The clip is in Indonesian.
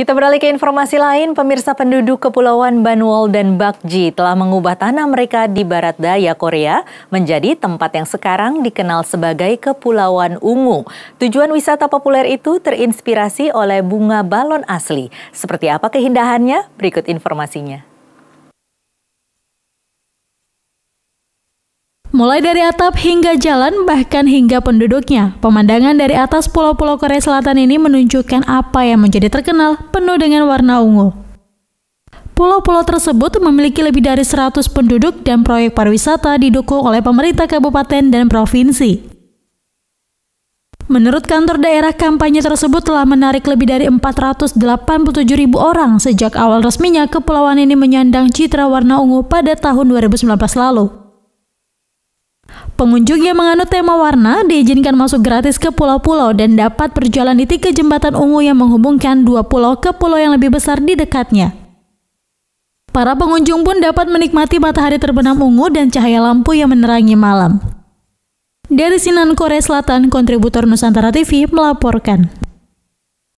Kita beralih ke informasi lain, pemirsa penduduk Kepulauan Banuol dan Bakji telah mengubah tanah mereka di barat daya Korea menjadi tempat yang sekarang dikenal sebagai Kepulauan Ungu. Tujuan wisata populer itu terinspirasi oleh bunga balon asli. Seperti apa keindahannya? Berikut informasinya. Mulai dari atap hingga jalan, bahkan hingga penduduknya, pemandangan dari atas pulau-pulau Korea Selatan ini menunjukkan apa yang menjadi terkenal penuh dengan warna ungu. Pulau-pulau tersebut memiliki lebih dari 100 penduduk dan proyek pariwisata didukung oleh pemerintah kabupaten dan provinsi. Menurut kantor daerah, kampanye tersebut telah menarik lebih dari 487 ribu orang sejak awal resminya kepulauan ini menyandang citra warna ungu pada tahun 2019 lalu. Pengunjung yang menganut tema warna diizinkan masuk gratis ke pulau-pulau dan dapat berjalan di tiga jembatan ungu yang menghubungkan dua pulau ke pulau yang lebih besar di dekatnya. Para pengunjung pun dapat menikmati matahari terbenam ungu dan cahaya lampu yang menerangi malam. Dari Sinan Korea Selatan, kontributor Nusantara TV melaporkan.